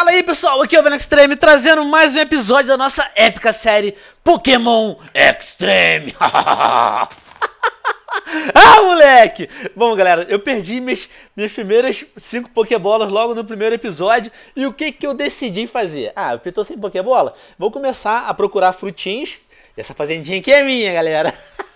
Fala aí pessoal, aqui é o Venom Extreme trazendo mais um episódio da nossa épica série Pokémon Extreme. ah, moleque! Bom, galera, eu perdi minhas, minhas primeiras 5 Pokébolas logo no primeiro episódio. E o que, que eu decidi fazer? Ah, eu tô sem Pokébola? Vou começar a procurar frutins. E essa fazendinha aqui é minha, galera.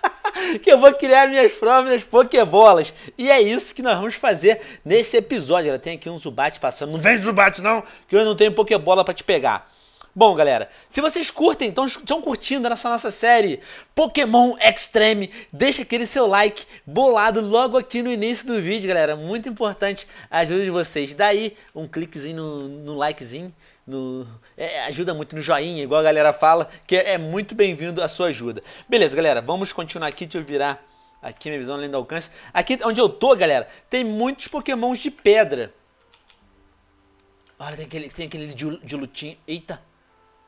que eu vou criar minhas próprias pokebolas. E é isso que nós vamos fazer nesse episódio. Ela tem aqui um Zubat passando. Não vem Zubat não, que eu não tenho pokebola para te pegar. Bom, galera, se vocês curtem, então estão curtindo essa nossa série Pokémon Extreme, deixa aquele seu like bolado logo aqui no início do vídeo, galera. Muito importante a ajuda de vocês. Daí, um cliquezinho no, no likezinho no é, ajuda muito no joinha, igual a galera fala, que é, é muito bem-vindo a sua ajuda. Beleza, galera, vamos continuar aqui, deixa eu virar aqui minha visão além do alcance. Aqui é onde eu tô, galera, tem muitos pokémons de pedra. Olha, tem aquele, tem aquele de, de lutinha. Eita,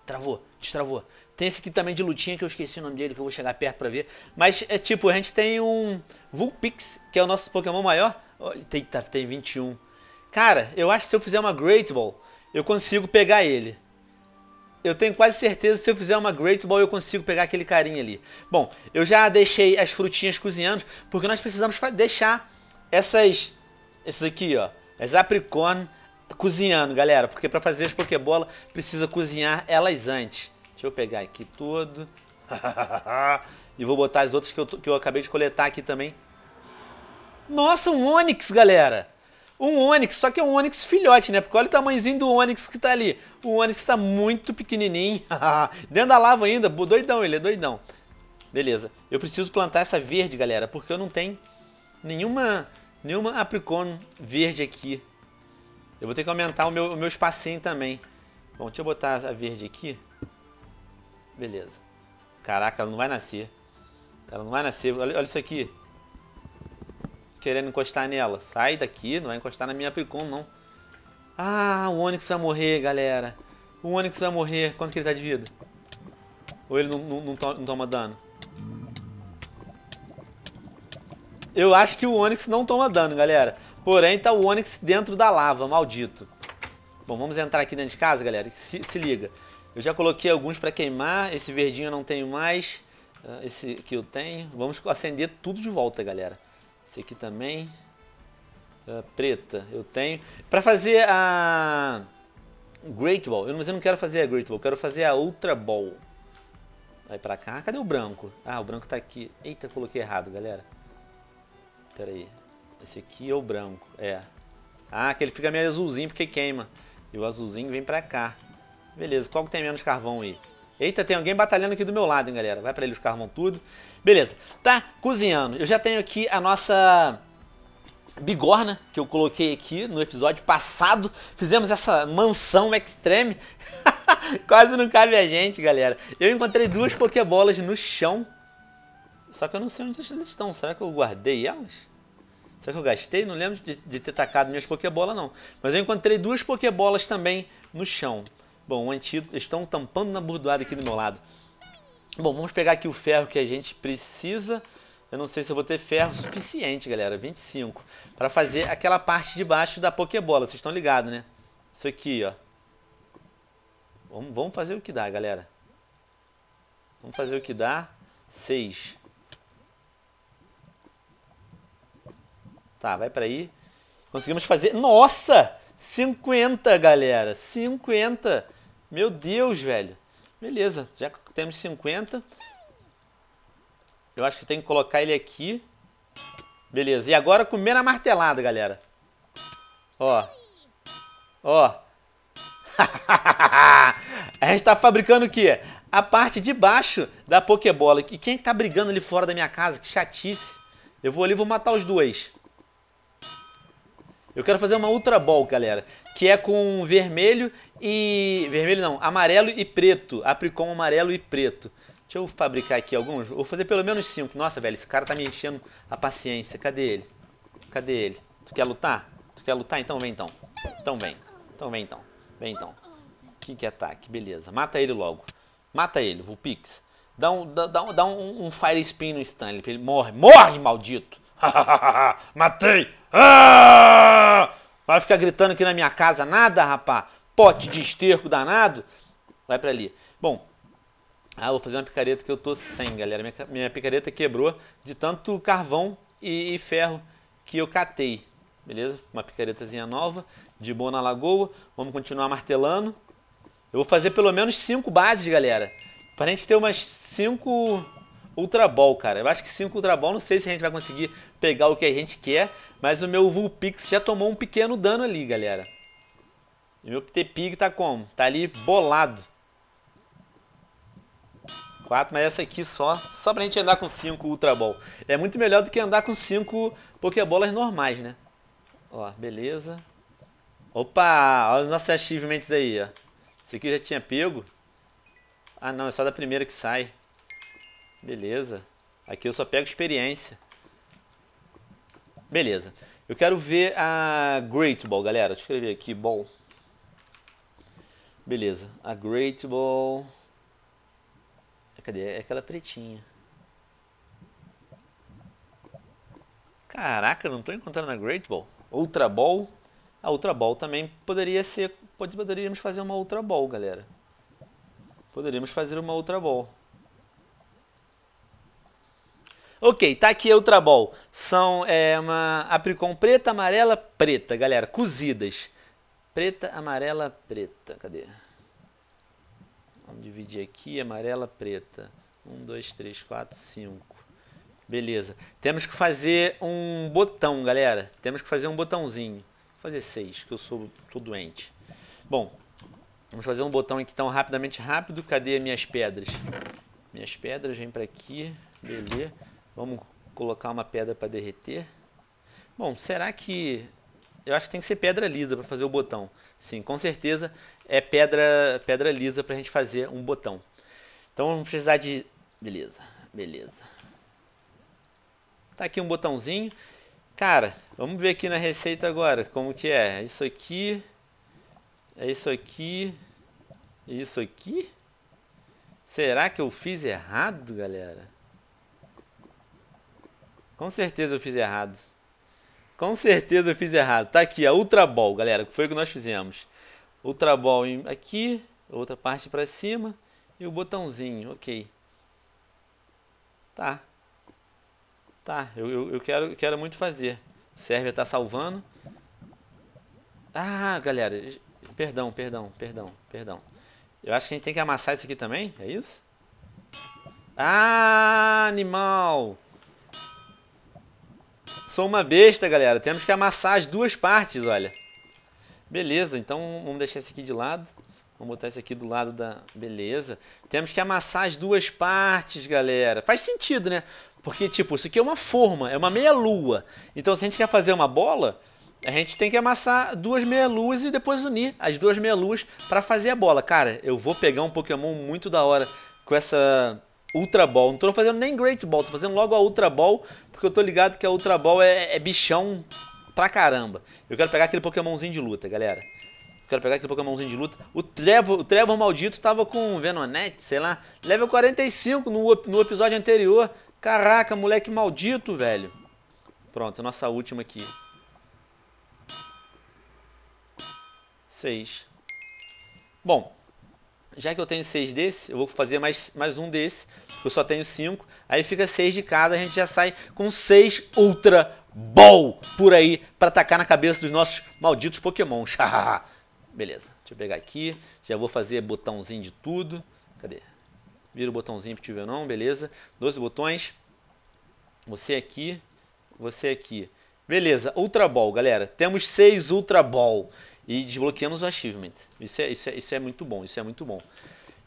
travou, destravou. Tem esse aqui também de lutinha, que eu esqueci o nome dele, que eu vou chegar perto pra ver. Mas, é tipo, a gente tem um Vulpix, que é o nosso pokémon maior. Eita, tem 21. Tá, Cara, eu acho que se eu fizer uma Great Ball eu consigo pegar ele. Eu tenho quase certeza que se eu fizer uma Great Ball eu consigo pegar aquele carinha ali. Bom, eu já deixei as frutinhas cozinhando, porque nós precisamos deixar essas... Essas aqui, ó. As apricorn cozinhando, galera. Porque para fazer as Pokébola precisa cozinhar elas antes. Deixa eu pegar aqui tudo. e vou botar as outras que eu, que eu acabei de coletar aqui também. Nossa, um Onix, galera! um Onix, só que é um Onix filhote, né? Porque olha o tamanhozinho do Onix que tá ali. O Onix tá muito pequenininho. Dentro da lava ainda, doidão ele, é doidão. Beleza. Eu preciso plantar essa verde, galera, porque eu não tenho nenhuma nenhuma apricone verde aqui. Eu vou ter que aumentar o meu, o meu espacinho também. Bom, deixa eu botar a verde aqui. Beleza. Caraca, ela não vai nascer. Ela não vai nascer. Olha, olha isso aqui querendo encostar nela. Sai daqui, não vai encostar na minha Picon, não. Ah, o Onix vai morrer, galera. O Onix vai morrer. Quanto que ele tá de vida? Ou ele não, não, não, toma dano? Eu acho que o Onix não toma dano, galera. Porém, tá o Onix dentro da lava, maldito. Bom, vamos entrar aqui dentro de casa, galera. Se, se liga. Eu já coloquei alguns para queimar. Esse verdinho eu não tenho mais. Ah, esse que eu tenho. Vamos acender tudo de volta, galera. Esse aqui também. Uh, preta, eu tenho. Para fazer a Great Ball, eu não, eu não quero fazer a Great Ball, eu quero fazer a Ultra Ball. Vai pra cá. Cadê o branco? Ah, o branco tá aqui. Eita, coloquei errado, galera. Pera aí. Esse aqui é o branco. É. Ah, que ele fica meio azulzinho porque queima. E o azulzinho vem pra cá. Beleza, qual que tem menos carvão aí? Eita, tem alguém batalhando aqui do meu lado, hein, galera. Vai pra ele, carvão tudo. Beleza. Tá cozinhando. Eu já tenho aqui a nossa bigorna, que eu coloquei aqui no episódio passado. Fizemos essa mansão extreme. Quase não cabe a gente, galera. Eu encontrei duas pokebolas no chão. Só que eu não sei onde elas estão. Será que eu guardei elas? Será que eu gastei? Não lembro de, de ter tacado minhas pokebolas, não. Mas eu encontrei duas pokebolas também no chão. Bom, antídoto, estão tampando na burdoada aqui do meu lado. Bom, vamos pegar aqui o ferro que a gente precisa. Eu não sei se eu vou ter ferro suficiente, galera, 25, para fazer aquela parte de baixo da Pokébola. Vocês estão ligados, né? Isso aqui, ó. Vamos, vamos fazer o que dá, galera. Vamos fazer o que dá. 6. Tá, vai para aí. Conseguimos fazer... Nossa! 50, galera! 50! Meu Deus, velho. Beleza, já temos 50. Eu acho que tem que colocar ele aqui. Beleza, e agora comer na martelada, galera. Ó. Ó. a gente tá fabricando o quê? A parte de baixo da Pokébola. E quem tá brigando ali fora da minha casa? Que chatice. Eu vou ali e vou matar os dois. Eu quero fazer uma Ultra Ball, galera que é com vermelho e. Vermelho não, amarelo e preto. Apricom amarelo e preto. Deixa eu fabricar aqui alguns. Vou fazer pelo menos cinco. Nossa, velho, esse cara tá me enchendo a paciência. Cadê ele? Cadê ele? Tu quer lutar? Tu quer lutar? Então vem então. Então vem. Então vem então. Vem então. Que que ataque? Beleza. Mata ele logo. Mata ele, Vulpix. Dá um, dá, dá um, dá um, um Fire Spin no Stanley. Ele morre. Morre, maldito! Matei! Ah! Vai ficar gritando aqui na minha casa nada, rapá? Pote de esterco danado? Vai para ali. Bom, ah, vou fazer uma picareta que eu tô sem, galera. Minha, minha picareta quebrou de tanto carvão e, e, ferro que eu catei. Beleza? Uma picaretazinha nova, de boa na lagoa. Vamos continuar martelando. Eu vou fazer pelo menos cinco bases, galera. Pra gente ter umas cinco Ultra Ball, cara. Eu acho que 5 Ultra Ball, não sei se a gente vai conseguir pegar o que a gente quer, mas o meu Vulpix já tomou um pequeno dano ali, galera. E meu t tá como? Tá ali bolado. 4, mas essa aqui só, só pra gente andar com 5 Ultra Ball. É muito melhor do que andar com 5 Pokébolas normais, né? Ó, beleza. Opa, olha os nossos achievements aí, ó. Esse aqui eu já tinha pego. Ah não, é só da primeira que sai. Beleza. Aqui eu só pego experiência. Beleza. Eu quero ver a Great Ball, galera. Deixa eu escrever aqui, Ball. Beleza. A Great Ball. É, cadê? É aquela pretinha. Caraca, não estou encontrando a Great Ball. Ultra Ball. A Ultra Ball também poderia ser... Poderíamos fazer uma Ultra Ball, galera. Poderíamos fazer uma Ultra Ball. Ok, tá aqui Ultrabol. São é, uma apricom preta, amarela, preta, galera. Cozidas. Preta, amarela, preta. Cadê? Vamos dividir aqui, amarela, preta. Um, dois, três, quatro, cinco. Beleza. Temos que fazer um botão, galera. Temos que fazer um botãozinho. Vou fazer seis, que eu sou, sou doente. Bom, vamos fazer um botão aqui tão rapidamente rápido. Cadê minhas pedras? Minhas pedras, vem para aqui. Beleza. Vamos colocar uma pedra para derreter. Bom, será que... Eu acho que tem que ser pedra lisa para fazer o botão. Sim, com certeza é pedra, pedra lisa para a gente fazer um botão. Então vamos precisar de... Beleza, beleza. Tá aqui um botãozinho. Cara, vamos ver aqui na receita agora como que é. é isso aqui, é isso aqui, é isso aqui. Será que eu fiz errado, galera? Com certeza eu fiz errado. Com certeza eu fiz errado. Tá aqui a Ultra Ball, galera, que foi o que nós fizemos. Ultra Ball aqui, outra parte para cima e o botãozinho, ok. Tá. Tá, eu, eu, eu quero, eu quero muito fazer. O server tá salvando. Ah, galera, perdão, perdão, perdão, perdão. Eu acho que a gente tem que amassar isso aqui também, é isso? Ah, animal! Sou uma besta, galera. Temos que amassar as duas partes, olha. Beleza, então vamos deixar esse aqui de lado. Vamos botar esse aqui do lado da... Beleza. Temos que amassar as duas partes, galera. Faz sentido, né? Porque, tipo, isso aqui é uma forma, é uma meia-lua. Então, se a gente quer fazer uma bola, a gente tem que amassar duas meia-luas e depois unir as duas meia-luas para fazer a bola. Cara, eu vou pegar um Pokémon muito da hora com essa Ultra Ball. Não tô fazendo nem Great Ball, tô fazendo logo a Ultra Ball porque eu tô ligado que a Ultra Ball é, é bichão pra caramba. Eu quero pegar aquele Pokémonzinho de luta, galera. Eu quero pegar aquele Pokémonzinho de luta. O Trevor, o Trevor maldito tava com Venonet, sei lá. Level 45 no, no episódio anterior. Caraca, moleque maldito, velho. Pronto, nossa última aqui. 6. Bom, já que eu tenho seis desses, eu vou fazer mais, mais um desse, eu só tenho cinco. Aí fica seis de cada, a gente já sai com seis Ultra Ball por aí para atacar na cabeça dos nossos malditos Pokémons. Beleza, deixa eu pegar aqui. Já vou fazer botãozinho de tudo. Cadê? Vira o botãozinho pro ou não, beleza. 12 botões. Você aqui, você aqui. Beleza, Ultra Ball, galera. Temos seis Ultra Ball e desbloqueamos o achievement. Isso é, isso é, isso é muito bom, isso é muito bom.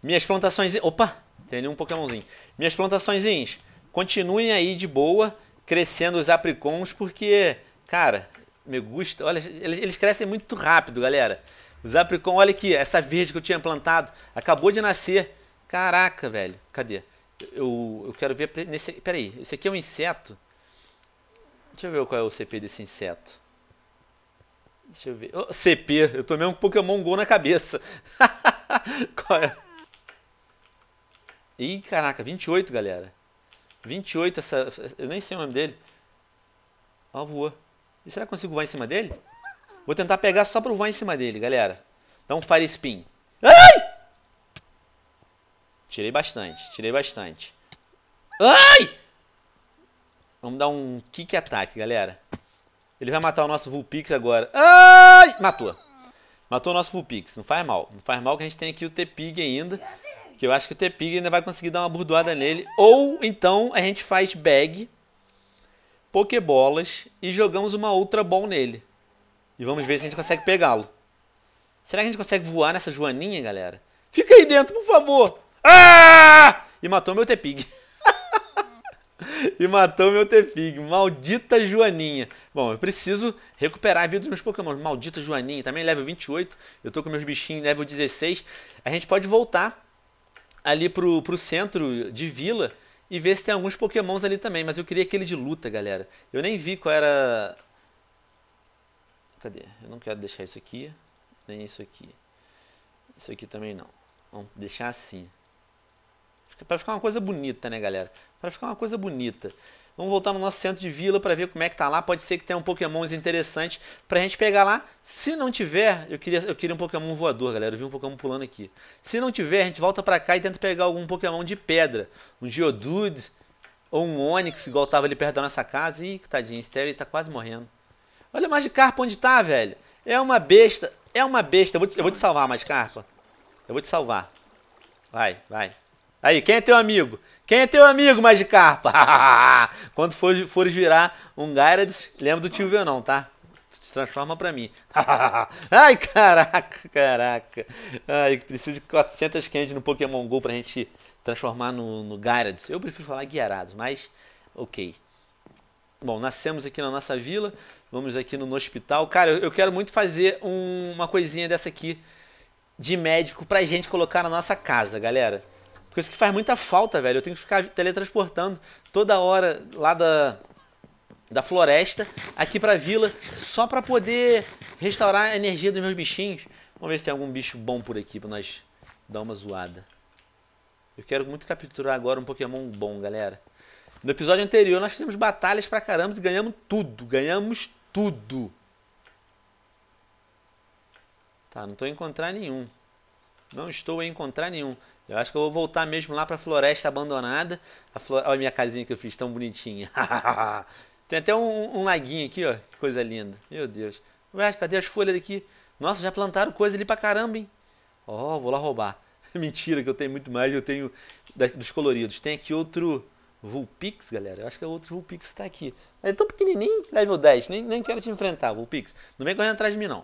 Minhas plantações... Opa! Tem um pokémonzinho. Minhas plantações, continuem aí de boa, crescendo os apricons, porque, cara, me gusta... Olha, eles crescem muito rápido, galera. Os apricons, olha aqui, essa verde que eu tinha plantado, acabou de nascer. Caraca, velho. Cadê? Eu, eu quero ver... Nesse, peraí, esse aqui é um inseto? Deixa eu ver qual é o CP desse inseto. Deixa eu ver. Oh, CP, eu tomei um Pokémon Go na cabeça. Qual é? Ih, caraca, 28, galera. 28, essa. Eu nem sei o nome dele. Ó, voa. E será que eu consigo voar em cima dele? Vou tentar pegar só pra voar em cima dele, galera. Dá um Fire Spin. Ai! Tirei bastante, tirei bastante. Ai! Vamos dar um kick ataque, galera. Ele vai matar o nosso Vulpix agora. Ai! Matou. Matou o nosso Vulpix. Não faz mal. Não faz mal que a gente tem aqui o T-Pig ainda. Que eu acho que o T-Pig ainda vai conseguir dar uma burdoada nele. Ou então a gente faz bag, Pokébolas. e jogamos uma outra ball nele. E vamos ver se a gente consegue pegá-lo. Será que a gente consegue voar nessa joaninha, galera? Fica aí dentro, por favor. Ah! E matou meu T-Pig. e matou meu Tefig. Maldita Joaninha. Bom, eu preciso recuperar a vida dos meus Pokémon. Maldita Joaninha. Também level 28. Eu tô com meus bichinhos level 16. A gente pode voltar ali pro, pro centro de vila e ver se tem alguns Pokémons ali também. Mas eu queria aquele de luta, galera. Eu nem vi qual era... Cadê? Eu não quero deixar isso aqui. Nem isso aqui. Isso aqui também não. Vamos deixar assim para ficar uma coisa bonita, né, galera? Para ficar uma coisa bonita. Vamos voltar no nosso centro de vila para ver como é que tá lá. Pode ser que tenha um Pokémon interessante pra gente pegar lá. Se não tiver, eu queria, eu queria um pokémon voador, galera. Eu vi um pokémon pulando aqui. Se não tiver, a gente volta pra cá e tenta pegar algum pokémon de pedra. Um Geodude ou um Onix, igual tava ali perto da nossa casa. Ih, que tadinho, Stereo tá quase morrendo. Olha o Magikarpa onde tá, velho. É uma besta, é uma besta. Eu vou te, eu vou te salvar, Magikarpa. Eu vou te salvar. Vai, vai. Aí, quem é teu amigo? Quem é teu amigo, Magikarpa? Quando for, fores virar um Gyarados, lembra do tio Venão, tá? Se transforma pra mim. Ai, caraca, caraca. Ai, preciso de 400 candy no Pokémon GO pra gente transformar no, no Gyarados. Eu prefiro falar Guiarados, mas ok. Bom, nascemos aqui na nossa vila, vamos aqui no, no hospital. Cara, eu, eu quero muito fazer um, uma coisinha dessa aqui de médico pra gente colocar na nossa casa, galera. Porque isso que faz muita falta, velho. Eu tenho que ficar teletransportando toda hora lá da, da floresta aqui pra vila só pra poder restaurar a energia dos meus bichinhos. Vamos ver se tem algum bicho bom por aqui pra nós dar uma zoada. Eu quero muito capturar agora um Pokémon bom, galera. No episódio anterior nós fizemos batalhas pra caramba e ganhamos tudo. Ganhamos tudo. Tá, não tô a encontrar nenhum. Não estou a encontrar nenhum. Eu acho que eu vou voltar mesmo lá pra floresta abandonada. A flore... Olha a minha casinha que eu fiz tão bonitinha. Tem até um, um, laguinho aqui, ó. Que coisa linda. Meu Deus. Ué, cadê as folhas daqui? Nossa, já plantaram coisa ali pra caramba, hein? Ó, oh, vou lá roubar. Mentira, que eu tenho muito mais. Eu tenho dos coloridos. Tem aqui outro Vulpix, galera. Eu acho que é outro Vulpix que tá aqui. É tão pequenininho, level 10. Nem, nem quero te enfrentar, Vulpix. Não vem correndo atrás de mim, não.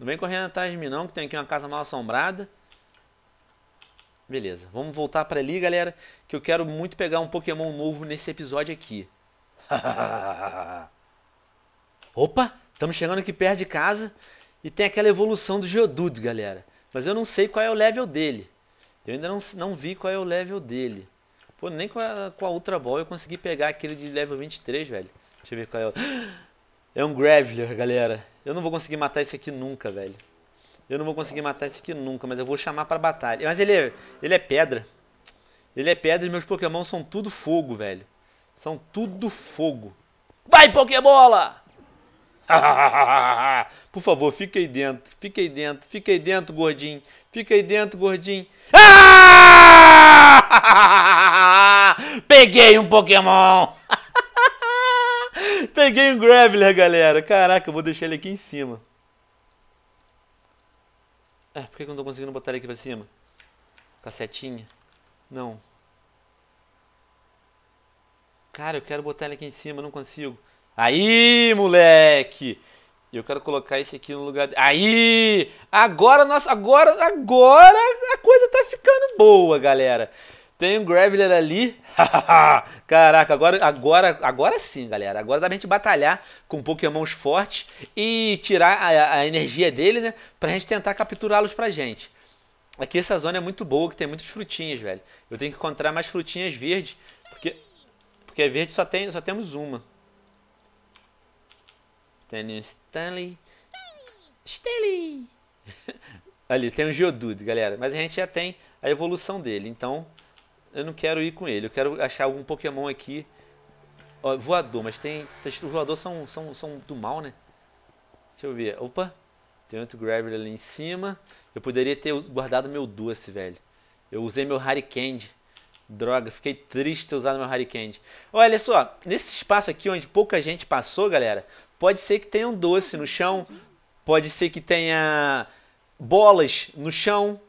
Não vem correndo atrás de mim, não, que tem aqui uma casa mal assombrada. Beleza, vamos voltar para ali, galera, que eu quero muito pegar um Pokémon novo nesse episódio aqui. Opa, estamos chegando aqui perto de casa e tem aquela evolução do Geodude, galera. Mas eu não sei qual é o level dele. Eu ainda não, não vi qual é o level dele. Pô, nem com a, com a Ultra Ball eu consegui pegar aquele de level 23, velho. Deixa eu ver qual é o... É um Graveler, galera. Eu não vou conseguir matar esse aqui nunca, velho. Eu não vou conseguir matar esse aqui nunca, mas eu vou chamar pra batalha. Mas ele é, ele é pedra. Ele é pedra e meus Pokémon são tudo fogo, velho. São tudo fogo. Vai, Pokébola! Por favor, fica aí dentro. Fica aí dentro. Fica aí dentro, gordinho. Fica aí dentro, gordinho. Peguei um Pokémon! Peguei um Graveler, galera. Caraca, eu vou deixar ele aqui em cima. É, por que eu não estou conseguindo botar ele aqui para cima? Com a setinha? Não. Cara, eu quero botar ele aqui em cima, não consigo. Aí, moleque! eu quero colocar esse aqui no lugar. De... Aí! Agora, nossa, agora, agora a coisa tá ficando boa, galera. Tem um Graveler ali. Caraca, agora, agora, agora sim, galera. Agora dá pra gente batalhar com pokémons fortes e tirar a, a energia dele, né? Pra gente tentar capturá-los pra gente. Aqui é essa zona é muito boa, que tem muitas frutinhas, velho. Eu tenho que encontrar mais frutinhas verdes, porque porque verde só tem, só temos uma. Tem um Stanley. Stanley. Ali tem um Geodude, galera, mas a gente já tem a evolução dele, então eu não quero ir com ele. Eu quero achar algum Pokémon aqui. Ó, voador, mas tem. Os voadores são, são, são do mal, né? Deixa eu ver. Opa! Tem outro Gravel ali em cima. Eu poderia ter guardado meu doce, velho. Eu usei meu Candy. Droga, fiquei triste ter usado meu Candy. Olha só, nesse espaço aqui onde pouca gente passou, galera, pode ser que tenha um doce no chão. Pode ser que tenha bolas no chão.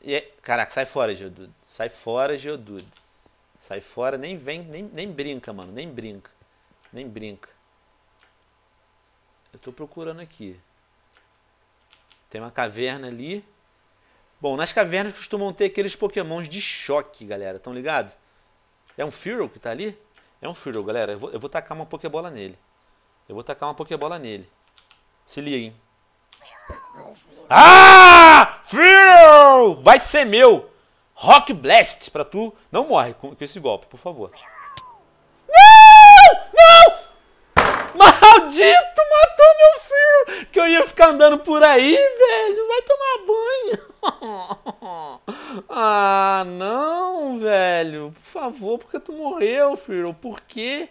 E... É, caraca, sai fora, Gildo. Sai fora, Geodude. Sai fora, nem vem, nem, nem brinca, mano. Nem brinca. Nem brinca. Eu tô procurando aqui. Tem uma caverna ali. Bom, nas cavernas costumam ter aqueles pokémons de choque, galera. Tão ligado? É um Fearow que tá ali? É um Fearow, galera. Eu vou, eu vou tacar uma pokebola nele. Eu vou tacar uma pokebola nele. Se liga, hein? Ah! Fearow! Vai ser meu! Rock Blast pra tu. Não morre com, com esse golpe, por favor. Não! Não! Maldito, matou meu filho! Que eu ia ficar andando por aí, velho. Vai tomar banho. ah, não, velho. Por favor, porque tu morreu, filho? Por quê?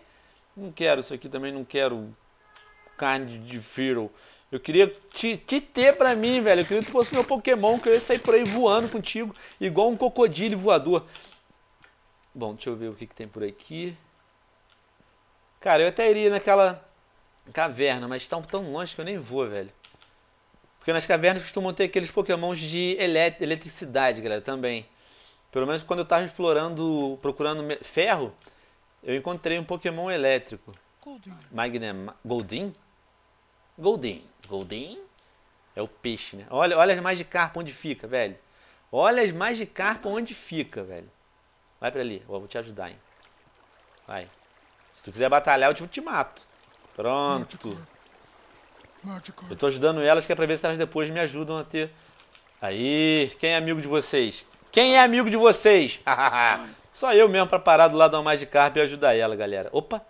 Não quero isso aqui também, não quero carne de filho. Eu queria te, te ter pra mim, velho. Eu queria que tu fosse meu Pokémon, que eu ia sair por aí voando contigo, igual um crocodilo voador. Bom, deixa eu ver o que, que tem por aqui. Cara, eu até iria naquela caverna, mas estão tão longe que eu nem vou, velho. Porque nas cavernas costumam ter aqueles pokémons de elet eletricidade, galera, também. Pelo menos quando eu tava explorando, procurando ferro, eu encontrei um pokémon elétrico. Goldin. Magnem... Goldin? Goldin. Golden é o peixe, né? Olha, olha as mais de carpa onde fica, velho. Olha as mais de carpa onde fica, velho. Vai pra ali, eu vou te ajudar, hein. Vai. Se tu quiser batalhar, eu te mato. Pronto. Eu tô ajudando elas, que é pra ver se elas depois me ajudam a ter... Aí, quem é amigo de vocês? Quem é amigo de vocês? Só eu mesmo pra parar do lado da Magikarp e ajudar ela, galera. Opa,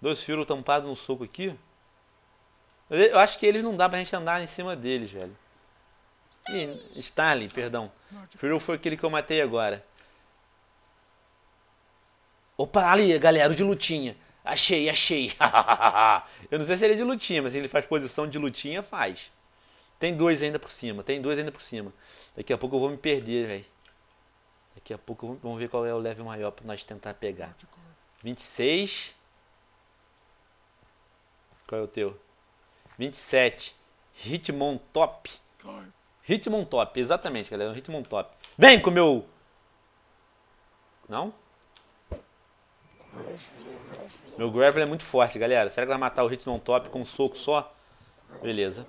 dois fios tampados no soco aqui eu acho que eles não dá pra gente andar em cima deles, velho. E, Stalin, perdão. Firo foi aquele que eu matei agora. Opa, ali, galera, o de lutinha. Achei, achei. eu não sei se ele é de lutinha, mas se ele faz posição de lutinha, faz. Tem dois ainda por cima, tem dois ainda por cima. Daqui a pouco eu vou me perder, velho. Daqui a pouco vamos ver qual é o level maior pra nós tentar pegar. 26. Qual é o teu? 27. Hitmon Top. Hitmon Top, exatamente, galera. Hitmon Top. Vem com o meu. Não? Meu gravel é muito forte, galera. Será que vai matar o Hitmon Top com um soco só? Beleza.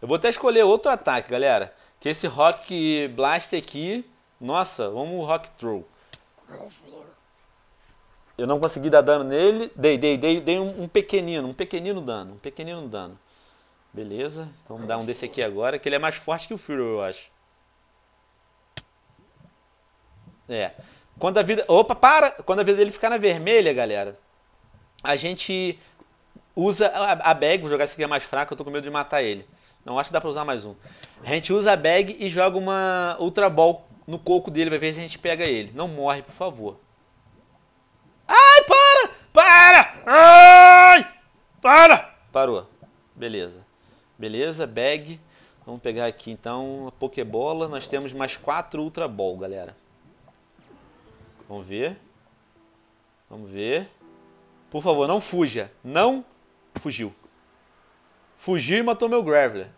Eu vou até escolher outro ataque, galera. Que é esse Rock Blast aqui... Nossa, vamos Rock Throw. Eu não consegui dar dano nele. Dei, dei, dei, dei um, um pequenino, um pequenino dano. Um pequenino dano. Beleza, vamos dar um desse aqui agora, que ele é mais forte que o Fury, eu acho. É. Quando a vida. Opa, para! Quando a vida dele ficar na vermelha, galera, a gente usa a, bag. Vou jogar esse aqui é mais fraco, eu tô com medo de matar ele. Não acho que dá pra usar mais um. A gente usa a bag e joga uma Ultra Ball no coco dele pra ver se a gente pega ele. Não morre, por favor. Ai, para! Para! Ai! Para! Parou. Beleza. Beleza? Bag. Vamos pegar aqui então a Pokébola. Nós temos mais quatro Ultra Ball, galera. Vamos ver. Vamos ver. Por favor, não fuja. Não fugiu. Fugiu e matou meu Graveler.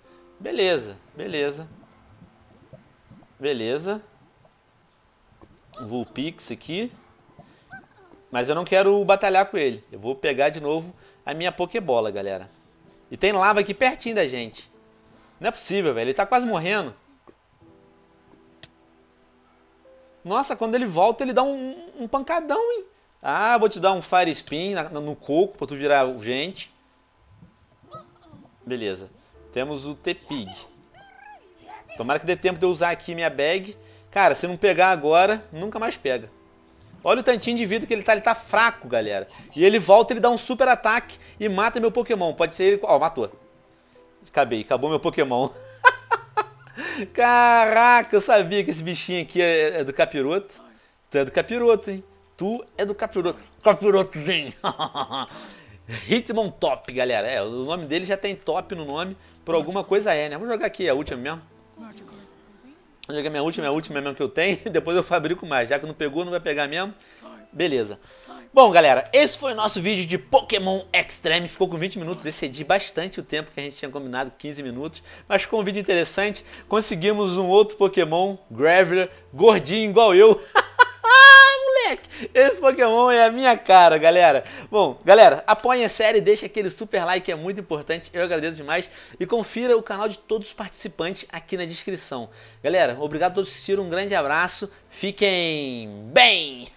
Beleza, beleza. Beleza. Vulpix aqui. Mas eu não quero batalhar com ele. Eu vou pegar de novo a minha Pokébola, galera. E tem lava aqui pertinho da gente. Não é possível, velho. Ele tá quase morrendo. Nossa, quando ele volta, ele dá um, um pancadão, hein? Ah, vou te dar um Fire Spin no coco pra tu virar gente. Beleza. Temos o T-Pig. Tomara que dê tempo de eu usar aqui minha bag. Cara, se não pegar agora, nunca mais pega. Olha o tantinho de vida que ele tá, ele tá fraco, galera. E ele volta, ele dá um super ataque e mata meu Pokémon. Pode ser ele... Ó, oh, matou. Acabei, acabou meu Pokémon. Caraca, eu sabia que esse bichinho aqui é, é do capiroto. Tu é do capiroto, hein? Tu é do capiroto. Capirotozinho. Hitmon Top, galera. É, o nome dele já tem top no nome. Por alguma coisa é, né? Vou jogar aqui é a última mesmo. Joguei minha última, minha última mesmo que eu tenho. Depois eu fabrico mais. Já que não pegou, não vai pegar mesmo. Beleza. Bom, galera, esse foi o nosso vídeo de Pokémon Extreme. Ficou com 20 minutos, excedi bastante o tempo que a gente tinha combinado, 15 minutos. Mas ficou um vídeo interessante. Conseguimos um outro Pokémon, Graveler, gordinho igual eu. Esse Pokémon é a minha cara, galera. Bom, galera, apoiem a série, deixa aquele super like, é muito importante, eu agradeço demais. E confira o canal de todos os participantes aqui na descrição. Galera, obrigado a todos que assistiram, um grande abraço, fiquem bem!